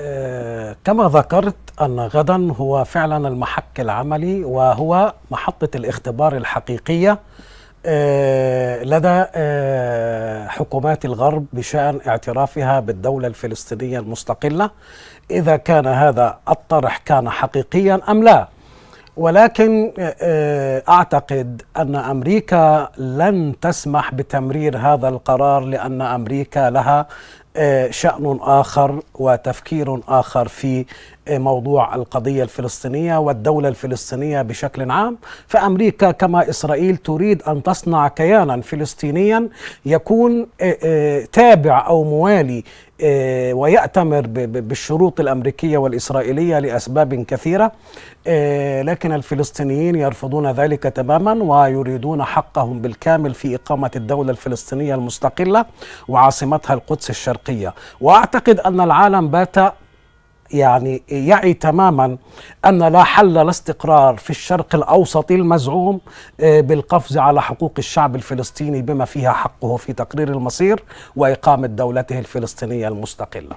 آه، كما ذكرت أن غدا هو فعلا المحك العملي وهو محطة الاختبار الحقيقية آه، لدى آه، حكومات الغرب بشأن اعترافها بالدولة الفلسطينية المستقلة إذا كان هذا الطرح كان حقيقيا أم لا ولكن أعتقد أن أمريكا لن تسمح بتمرير هذا القرار لأن أمريكا لها آه، شأن آخر وتفكير آخر في آه، موضوع القضية الفلسطينية والدولة الفلسطينية بشكل عام فأمريكا كما إسرائيل تريد أن تصنع كيانا فلسطينيا يكون آه، تابع أو موالي آه، ويأتمر بالشروط الأمريكية والإسرائيلية لأسباب كثيرة آه، لكن الفلسطينيين يرفضون ذلك تماما ويريدون حقهم بالكامل في إقامة الدولة الفلسطينية المستقلة وعاصمتها القدس الشرقية وأعتقد أن العالم بات يعني يعي تماما أن لا حل لاستقرار في الشرق الأوسط المزعوم آه، بالقفز على حقوق الشعب الفلسطيني بما فيها حقه في تقرير المصير وإقامة دولته الفلسطينية المستقلة